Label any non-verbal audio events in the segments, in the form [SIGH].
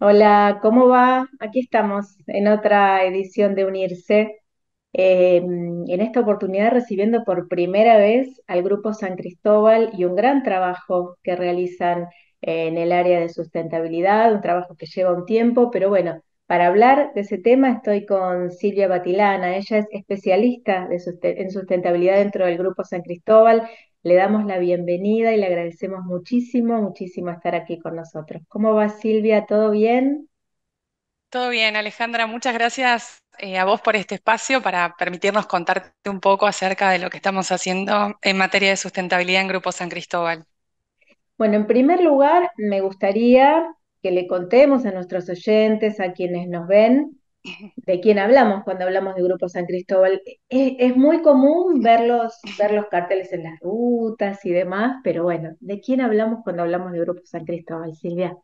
Hola, ¿cómo va? Aquí estamos en otra edición de Unirse. Eh, en esta oportunidad recibiendo por primera vez al Grupo San Cristóbal y un gran trabajo que realizan eh, en el área de sustentabilidad, un trabajo que lleva un tiempo, pero bueno, para hablar de ese tema estoy con Silvia Batilana, ella es especialista en sustentabilidad dentro del Grupo San Cristóbal, le damos la bienvenida y le agradecemos muchísimo, muchísimo estar aquí con nosotros. ¿Cómo va Silvia? ¿Todo bien? Todo bien, Alejandra. Muchas gracias eh, a vos por este espacio para permitirnos contarte un poco acerca de lo que estamos haciendo en materia de sustentabilidad en Grupo San Cristóbal. Bueno, en primer lugar, me gustaría que le contemos a nuestros oyentes, a quienes nos ven, [LAUGHS] de quién hablamos cuando hablamos de Grupo San Cristóbal. Es, muy común ver los, ver los carteles en las rutas y demás, pero bueno, ¿de quién hablamos cuando hablamos de Grupo San Cristóbal, Silvia?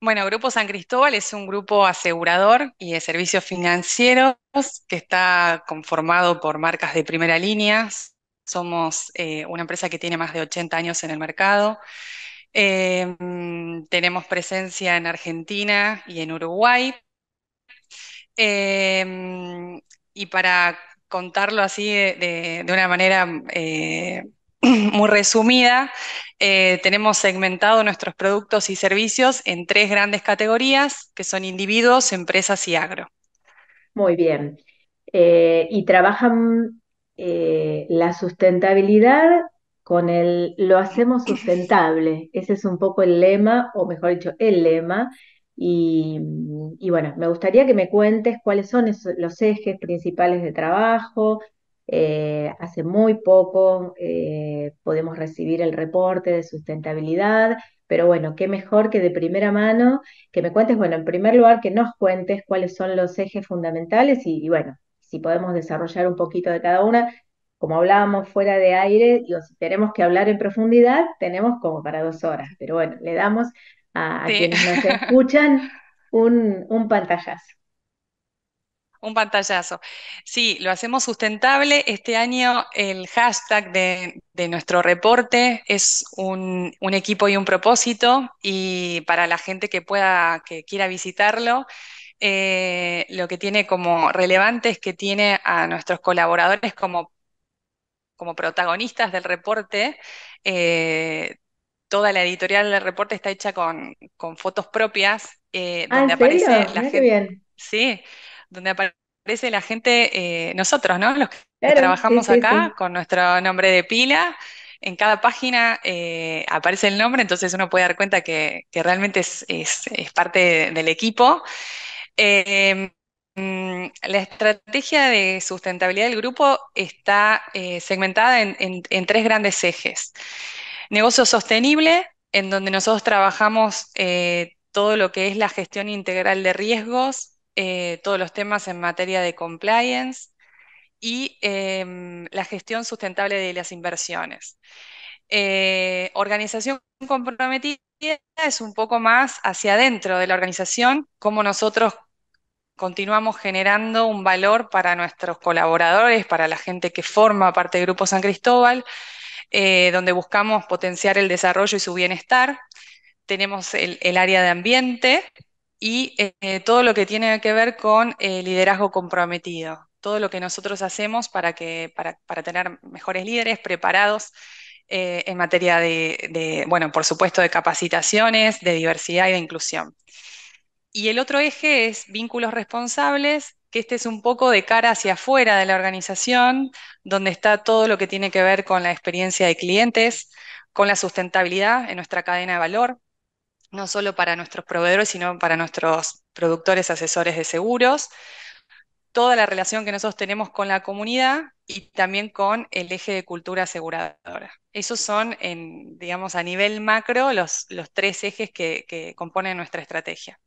Bueno, Grupo San Cristóbal es un grupo asegurador y de servicios financieros que está conformado por marcas de primera línea. Somos eh, una empresa que tiene más de 80 años en el mercado. Eh, mm, tenemos presencia en Argentina y en Uruguay, Em, y para contarlo así de, una manera eh, [CLEARS THROAT] muy resumida, eh, tenemos segmentado nuestros productos y servicios en tres grandes categorías, que son individuos, empresas y agro. Muy bien. Eh, y trabajan la sustentabilidad con el lo hacemos [CLEARS THROAT] sustentable. Ese es un poco el lema, o mejor dicho, el lema y, bueno, me gustaría que me cuentes cuáles son los ejes principales de trabajo. Eh, hace muy poco eh, podemos recibir el reporte de sustentabilidad, pero bueno, qué mejor que de primera mano que me cuentes, bueno, en primer lugar que nos cuentes cuáles son los ejes fundamentales y, bueno, si podemos desarrollar un poquito de cada una. Como hablábamos fuera de aire, digo, si tenemos que hablar en profundidad, tenemos como para dos horas, pero bueno, le damos a, quienes nos [LAUGHS] escuchan un, un pantallazo. Un pantallazo. Sí, lo hacemos sustentable. Este año el hashtag de, nuestro reporte es un, equipo y un propósito. Y para la gente que pueda, que quiera visitarlo, eh, lo que tiene como relevante es que tiene a nuestros colaboradores como, como protagonistas del reporte. Eh, toda la editorial del reporte está hecha con, fotos propias, eh, ah, donde aparece la gente. Sí, donde aparece la gente, eh, nosotros, ¿no? Los que trabajamos acá, con nuestro nombre de pila. En cada página eh, aparece el nombre, entonces uno puede dar cuenta que, realmente es, parte del equipo. Em, mm, la estrategia de sustentabilidad del grupo está segmentada en, tres grandes ejes. Negocio sostenible, en donde nosotros trabajamos eh, todo lo que es la gestión integral de riesgos, eh, todos los temas en materia de compliance y em, la gestión sustentable de las inversiones. Eh, organización comprometida es un poco más hacia adentro de la organización, cómo nosotros continuamos generando un valor para nuestros colaboradores, para la gente que forma parte del Grupo San Cristóbal, eh, donde buscamos potenciar el desarrollo y su bienestar. Tenemos el, área de ambiente y eh, todo lo que tiene que ver con el eh, liderazgo comprometido, todo lo que nosotros hacemos para, que, para, tener mejores líderes preparados en materia de, bueno, por supuesto, de capacitaciones, de diversidad y de inclusión. Y el otro eje es vínculos responsables que este es un poco de cara hacia afuera de la organización, donde está todo lo que tiene que ver con la experiencia de clientes, con la sustentabilidad en nuestra cadena de valor, no solo para nuestros proveedores, sino para nuestros productores asesores de seguros, toda la relación que nosotros tenemos con la comunidad y también con el eje de cultura aseguradora. Esos son, digamos, a nivel macro, los, tres ejes que componen nuestra estrategia.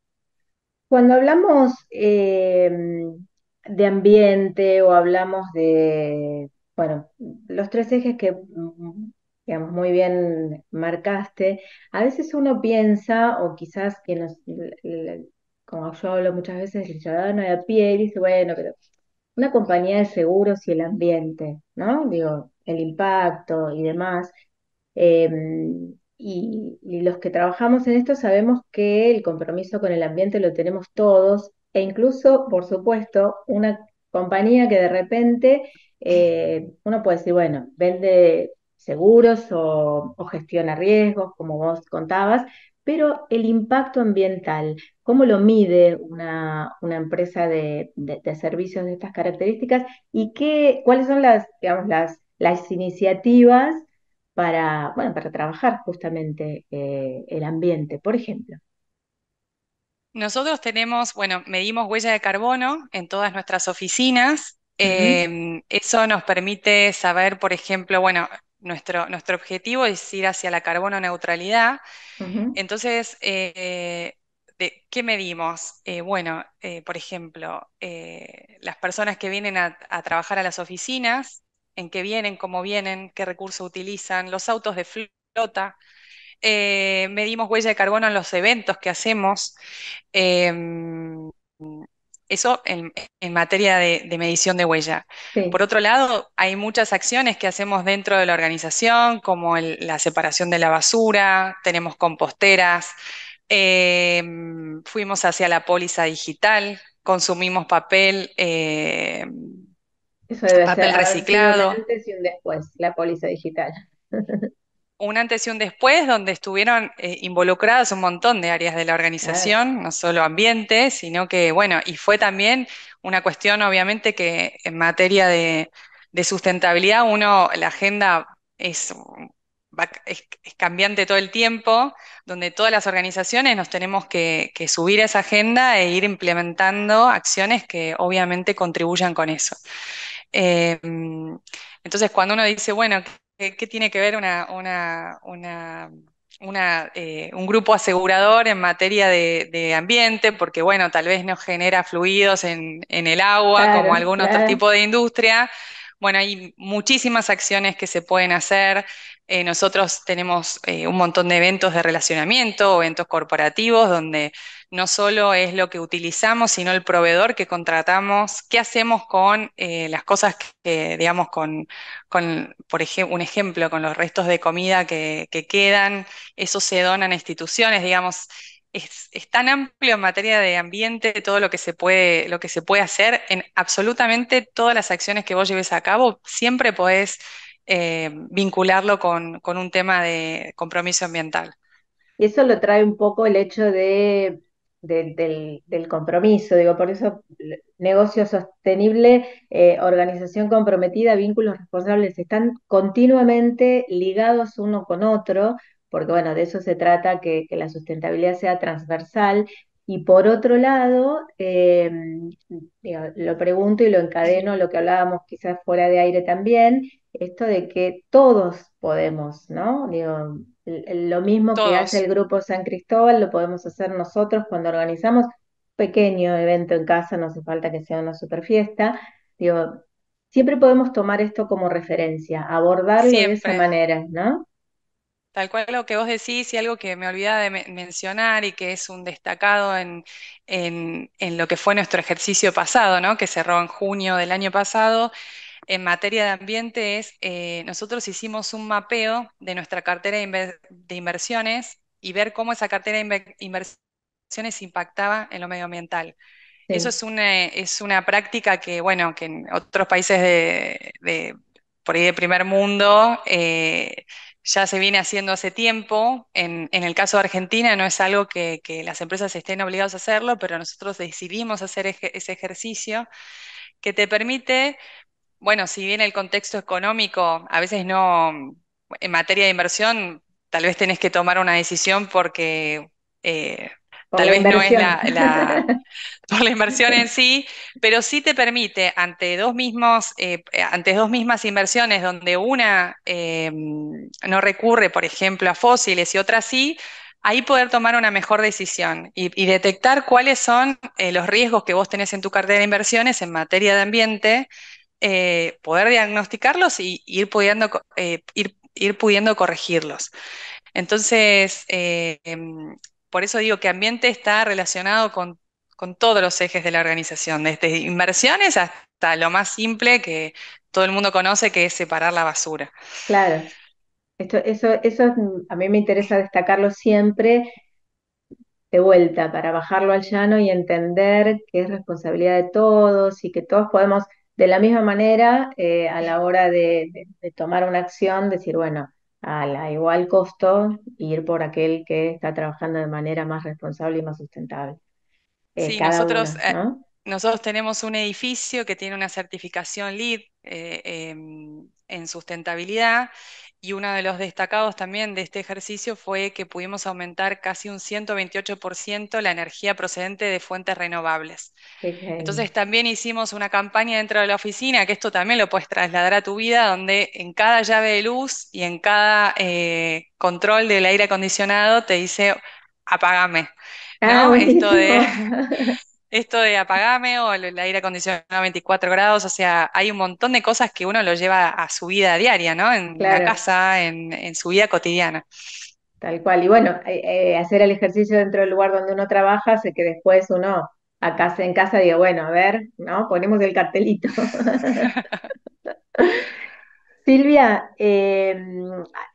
Cuando hablamos em, de ambiente o hablamos de, bueno, los tres ejes que, mm, digamos, muy bien marcaste, a veces uno piensa, o quizás que nos, como yo hablo muchas veces, el ciudadano de a pie dice, bueno, pero una compañía de seguros y el ambiente, ¿no? Digo, el impacto y demás. Em, y, los que trabajamos en esto sabemos que el compromiso con el ambiente lo tenemos todos e incluso, por supuesto, una compañía que de repente eh, uno puede decir, bueno, vende seguros o, o gestiona riesgos, como vos contabas, pero el impacto ambiental, ¿cómo lo mide una, una empresa de, de, de, servicios de estas características? ¿Y qué, cuáles son las, digamos, las, las iniciativas para, bueno, para trabajar justamente eh, el ambiente, por ejemplo. Nosotros tenemos, bueno, medimos huella de carbono en todas nuestras oficinas. Em, eso nos permite saber, por ejemplo, bueno, nuestro, nuestro objetivo es ir hacia la carbono neutralidad. Entonces, eh, ¿de ¿qué medimos? Eh, bueno, por ejemplo, las personas que vienen a, trabajar a las oficinas, en qué vienen, cómo vienen, qué recursos utilizan, los autos de flota. Eh, medimos huella de carbono en los eventos que hacemos. Em, eso en, materia de, medición de huella. Por otro lado, hay muchas acciones que hacemos dentro de la organización, como la separación de la basura, tenemos composteras, em, fuimos hacia la póliza digital, consumimos papel em, eso papel reciclado. Un antes y un después, la póliza digital. [LAUGHS] un antes y un después donde estuvieron eh, involucradas un montón de áreas de la organización, no solo ambiente, sino que, bueno, y fue también una cuestión, obviamente, que en materia de, sustentabilidad, uno, la agenda es, cambiante todo el tiempo, donde todas las organizaciones nos tenemos que subir a esa agenda e ir implementando acciones que obviamente contribuyan con eso. Em, entonces, cuando uno dice, bueno, ¿qué, tiene que ver una, eh, un grupo asegurador en materia de, ambiente? Porque, bueno, tal vez no genera fluidos en, el agua, como algún otro tipo de industria. Bueno, hay muchísimas acciones que se pueden hacer. Eh, nosotros tenemos eh, un montón de eventos de relacionamiento, eventos corporativos, donde no solo es lo que utilizamos, sino el proveedor que contratamos, qué hacemos con eh, las cosas que, digamos, con, con por ejemplo, un ejemplo, con los restos de comida que, quedan, eso se dona a instituciones, digamos, es, tan amplio en materia de ambiente todo lo que se puede, lo que se puede hacer en absolutamente todas las acciones que vos lleves a cabo, siempre podés eh, vincularlo con, con un tema de compromiso ambiental. Y eso lo trae un poco el hecho de del, compromiso, digo, por eso negocio sostenible, eh, organización comprometida, vínculos responsables, están continuamente ligados uno con otro, porque bueno, de eso se trata, que, la sustentabilidad sea transversal. Y por otro lado, em, lo pregunto y lo encadeno, lo que hablábamos quizás fuera de aire también, esto de que todos podemos, ¿no? Lo mismo que hace el grupo San Cristóbal, lo podemos hacer nosotros cuando organizamos un pequeño evento en casa, no hace falta que sea una super fiesta. Digo, siempre podemos tomar esto como referencia, abordarlo de esa manera, ¿no? Tal cual lo que vos decís y algo que me olvidaba de mencionar y que es un destacado en, en, lo que fue nuestro ejercicio pasado, ¿no? que cerró en junio del año pasado, en materia de ambiente eh, nosotros hicimos un mapeo de nuestra cartera de, inversiones y ver cómo esa cartera de inversiones impactaba en lo medioambiental. Eso es una, es una práctica que, bueno, que en otros países de, por ahí de primer mundo eh, ya se viene haciendo hace tiempo. En, el caso de Argentina no es algo que, que las empresas estén obligadas a hacerlo, pero nosotros decidimos hacer ese ejercicio que te permite bueno, si bien el contexto económico, a veces no, en materia de inversión, tal vez tenés que tomar una decisión porque eh, tal vez no es la, [LAUGHS] la inversión en sí, pero sí te permite ante dos mismos, eh, ante dos mismas inversiones donde una eh, no recurre, por ejemplo, a fósiles y otra sí, ahí poder tomar una mejor decisión y, detectar cuáles son los riesgos que vos tenés en tu cartera de inversiones en materia de ambiente eh, poder diagnosticarlos y ir pudiendo, eh, ir, pudiendo corregirlos. Entonces, eh, em, por eso digo que ambiente está relacionado con, con todos los ejes de la organización, desde inversiones hasta lo más simple que todo el mundo conoce, que es separar la basura. Claro. Esto, eso, eso a mí me interesa destacarlo siempre de vuelta, para bajarlo al llano y entender que es responsabilidad de todos y que todos podemos de la misma manera, eh, a la hora de, tomar una acción, decir, bueno, a, igual costo, ir por aquel que está trabajando de manera más responsable y más sustentable. Eh, sí, nosotros, eh, Nosotros tenemos un edificio que tiene una certificación LEED em, en sustentabilidad y uno de los destacados también de este ejercicio fue que pudimos aumentar casi un 128% la energía procedente de fuentes renovables. Entonces también hicimos una campaña dentro de la oficina, que esto también lo puedes trasladar a tu vida, donde en cada llave de luz y en cada eh, control del aire acondicionado te dice, apágame. Ah, esto de... [LAUGHS] esto de apagame o el aire acondicionado a 24 grados, o sea, hay un montón de cosas que uno lo lleva a su vida diaria, ¿no? En la casa, en, su vida cotidiana. Tal cual. Y bueno, eh, eh, hacer el ejercicio dentro del lugar donde uno trabaja hace que después uno a casa, en casa diga, bueno, a ver, ¿no? Ponemos el cartelito. [LAUGHS] Silvia, eh,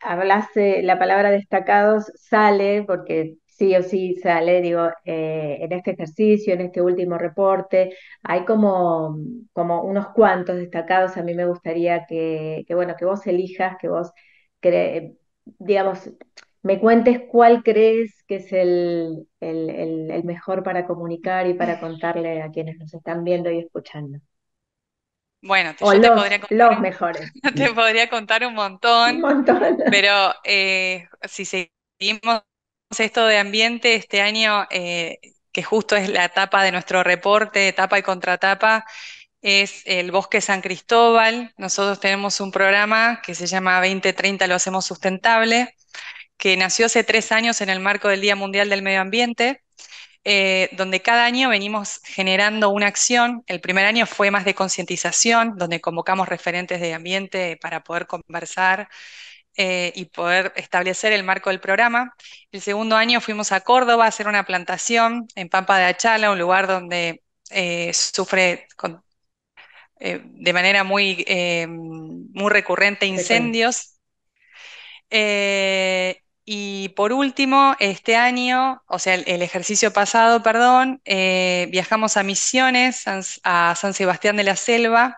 hablase la palabra destacados sale porque sí o sí sale, digo, eh, en este ejercicio, en este último reporte, hay como, unos cuantos destacados, a mí me gustaría que, bueno, que vos elijas, que vos, digamos, me cuentes cuál crees que es el, el, mejor para comunicar y para contarle a quienes nos están viendo y escuchando. Bueno, yo los, te podría contar, mejores. [LAUGHS] Te podría contar un montón, un montón. pero eh, si seguimos esto de ambiente este año, eh, que justo es la etapa de nuestro reporte, etapa y contratapa, es el Bosque San Cristóbal. Nosotros tenemos un programa que se llama 2030 Lo Hacemos Sustentable, que nació hace tres años en el marco del Día Mundial del Medio Ambiente. Eh, donde cada año venimos generando una acción. El primer año fue más de concientización, donde convocamos referentes de ambiente para poder conversar eh, y poder establecer el marco del programa. El segundo año fuimos a Córdoba a hacer una plantación en Pampa de Achala, un lugar donde eh, sufre eh, de manera muy, muy recurrente incendios. y por último, este año, o sea, el ejercicio pasado, perdón, viajamos a Misiones, a San Sebastián de la Selva,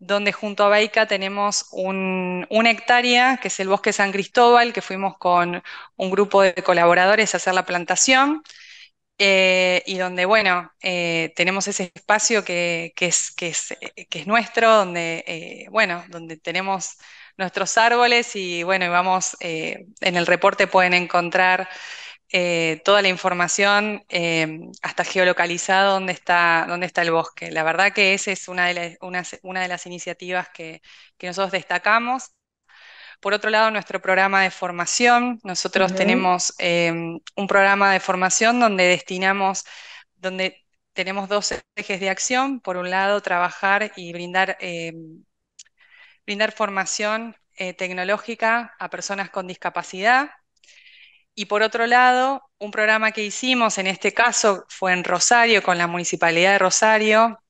donde junto a Baica tenemos una hectárea, que es el bosque San Cristóbal, que fuimos con un grupo de colaboradores a hacer la plantación, eh, y donde, bueno, eh, tenemos ese espacio que, eh, es, nuestro, donde, bueno, donde tenemos nuestros árboles y, bueno, y vamos, en el reporte pueden encontrar... Eh, toda la información, eh, hasta geolocalizado dónde está, dónde está el bosque. La verdad que esa es una de, las, iniciativas que, nosotros destacamos. Por otro lado, nuestro programa de formación. Nosotros tenemos eh, un programa de formación donde destinamos, donde tenemos dos ejes de acción. Por un lado, trabajar y brindar, brindar formación tecnológica a personas con discapacidad y por otro lado, un programa que hicimos, en este caso fue en Rosario, con la Municipalidad de Rosario,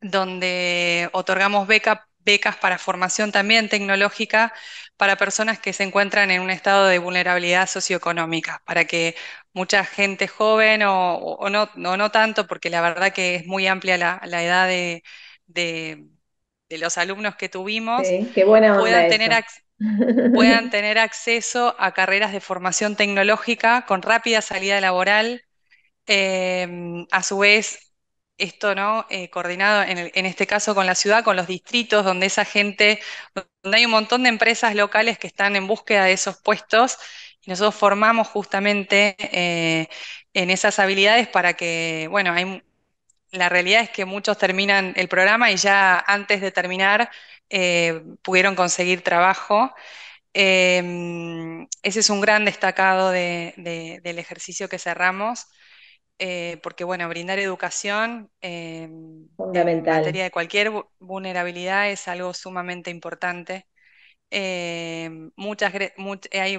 donde otorgamos becas para formación también tecnológica para personas que se encuentran en un estado de vulnerabilidad socioeconómica, para que mucha gente joven o, no, no tanto, porque la verdad que es muy amplia la, edad de, los alumnos que tuvimos, sí, puedan tener acceso puedan tener acceso a carreras de formación tecnológica con rápida salida laboral. Em, a su vez, esto no eh, coordinado en, este caso con la ciudad, con los distritos, donde esa gente, donde hay un montón de empresas locales que están en búsqueda de esos puestos. Y nosotros formamos justamente eh, en esas habilidades para que, bueno, hay la realidad es que muchos terminan el programa y ya antes de terminar eh, pudieron conseguir trabajo. Em, ese es un gran destacado del ejercicio que cerramos, eh, porque bueno, brindar educación em, Fundamental. en materia de cualquier vulnerabilidad es algo sumamente importante. Em, hay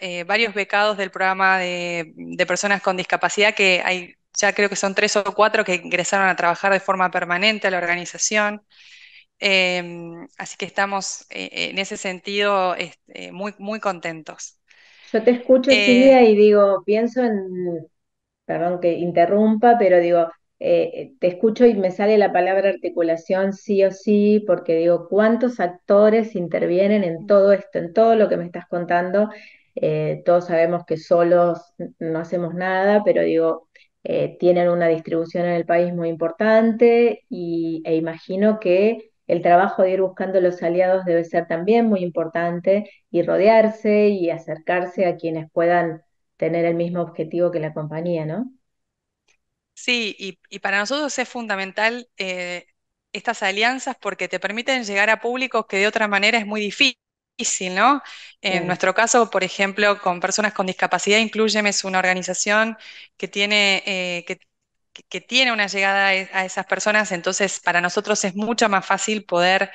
eh, varios becados del programa de personas con discapacidad que hay ya creo que son tres o cuatro que ingresaron a trabajar de forma permanente a la organización. Eh, así que estamos eh, en ese sentido eh, muy, muy contentos. Yo te escucho, Silvia, y digo, pienso en, perdón que interrumpa, pero digo, te escucho y me sale la palabra articulación sí o sí, porque digo, ¿cuántos actores intervienen en mm. todo esto, en todo lo que me estás contando? todos sabemos que solos no hacemos nada, pero digo, eh, tienen una distribución en el país muy importante y, e imagino que el trabajo de ir buscando los aliados debe ser también muy importante y rodearse y acercarse a quienes puedan tener el mismo objetivo que la compañía, ¿no? Sí, y, para nosotros es fundamental eh, estas alianzas porque te permiten llegar a públicos que de otra manera es muy difícil difícil, ¿no? En nuestro caso, por ejemplo, con personas con discapacidad, Incluyeme es una organización que tiene, eh, que, tiene una llegada e, a esas personas, entonces para nosotros es mucho más fácil poder,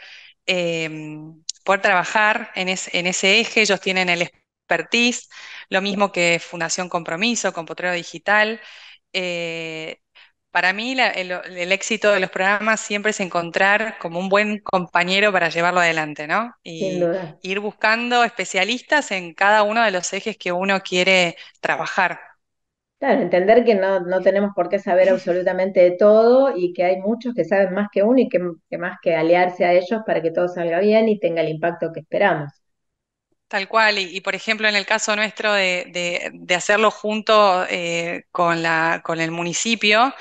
em, poder trabajar en, en ese eje, ellos tienen el expertise, lo mismo que Fundación Compromiso, con Digital. Eh, para mí el, éxito de los programas siempre es encontrar como un buen compañero para llevarlo adelante, ¿no? Y ir buscando especialistas en cada uno de los ejes que uno quiere trabajar. Claro, entender que no, tenemos por qué saber absolutamente de todo y que hay muchos que saben más que uno y que más que aliarse a ellos para que todo salga bien y tenga el impacto que esperamos. Tal cual, y, por ejemplo en el caso nuestro de, hacerlo junto eh, con, la, con el municipio,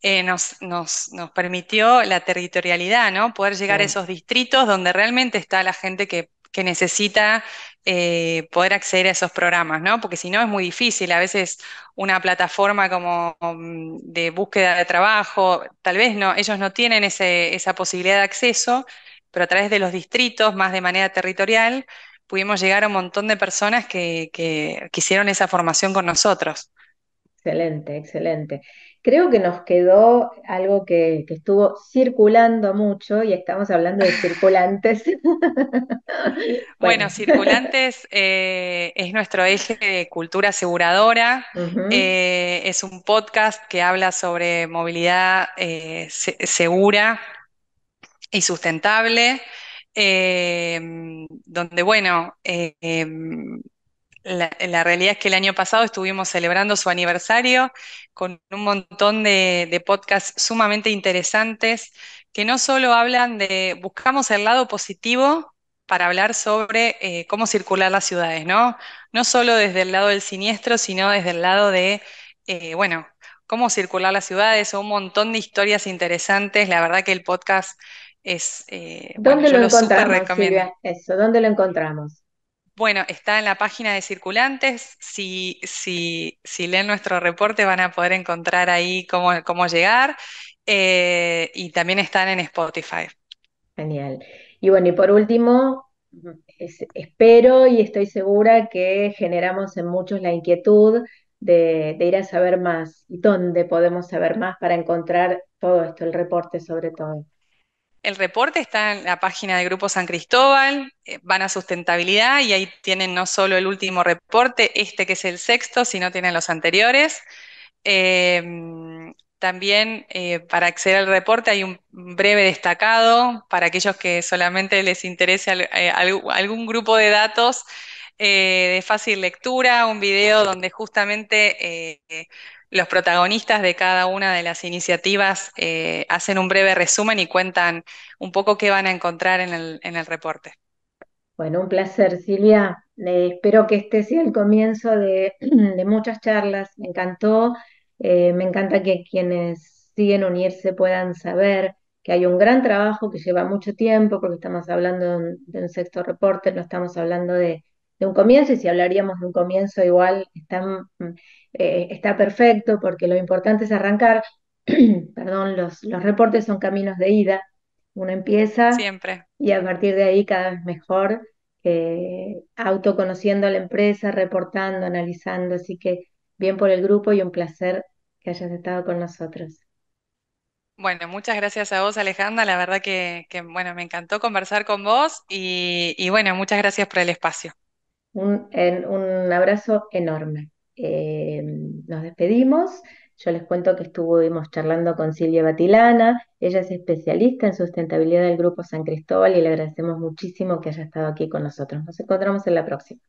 eh, nos, nos, permitió la territorialidad, ¿no? Poder llegar a esos distritos donde realmente está la gente que, necesita eh, poder acceder a esos programas, ¿no? Porque si no es muy difícil, a veces una plataforma como mm, de búsqueda de trabajo, tal vez no, ellos no tienen esa posibilidad de acceso, pero a través de los distritos, más de manera territorial, pudimos llegar a un montón de personas que, que, hicieron esa formación con nosotros. Excelente, excelente. Creo que nos quedó algo que, estuvo circulando mucho y estamos hablando de circulantes. [LAUGHS] [LAUGHS] bueno. circulantes eh, es nuestro eje de cultura aseguradora. Eh, es un podcast que habla sobre movilidad eh, segura y sustentable. Em, donde, bueno, eh, em, la, realidad es que el año pasado estuvimos celebrando su aniversario con un montón de, de, podcasts sumamente interesantes que no solo hablan de, buscamos el lado positivo para hablar sobre eh, cómo circular las ciudades, ¿no? No solo desde el lado del siniestro, sino desde el lado de, eh, bueno, cómo circular las ciudades, un montón de historias interesantes. La verdad que el podcast es, eh, ¿Dónde lo, encontramos? eso, ¿dónde lo encontramos? Bueno, está en la página de circulantes. Si, si, si leen nuestro reporte van a poder encontrar ahí cómo, cómo llegar. Eh, y también están en Spotify. Genial. Y bueno, y por último, espero y estoy segura que generamos en muchos la inquietud de, ir a saber más y dónde podemos saber más para encontrar todo esto, el reporte sobre todo. El reporte está en la página de Grupo San Cristóbal, eh, van a sustentabilidad y ahí tienen no solo el último reporte, este que es el sexto, sino tienen los anteriores. Eh, también eh, para acceder al reporte hay un breve destacado para aquellos que solamente les interese algún grupo de datos de fácil lectura, un video donde justamente los protagonistas de cada una de las iniciativas eh, hacen un breve resumen y cuentan un poco qué van a encontrar en el, reporte. Bueno, un placer, Silvia. Eh, espero que este sea el comienzo de, [CLEARS THROAT] muchas charlas. Me encantó. Eh, me encanta que quienes siguen unirse puedan saber que hay un gran trabajo que lleva mucho tiempo, porque estamos hablando de un, sexto reporte, no estamos hablando de, de un comienzo, y si hablaríamos de un comienzo, igual están mm, eh, está perfecto porque lo importante es arrancar. [CLEARS THROAT] Perdón, los, reportes son caminos de ida. Uno empieza Siempre. y a partir de ahí cada vez mejor, eh, autoconociendo a la empresa, reportando, analizando. Así que bien por el grupo y un placer que hayas estado con nosotros. Bueno, muchas gracias a vos, Alejandra. La verdad que, bueno, me encantó conversar con vos y, bueno, muchas gracias por el espacio. un abrazo enorme. Eh, nos despedimos. Yo les cuento que estuvimos charlando con Silvia Batilana, ella es especialista en sustentabilidad del Grupo San Cristóbal y le agradecemos muchísimo que haya estado aquí con nosotros. Nos encontramos en la próxima.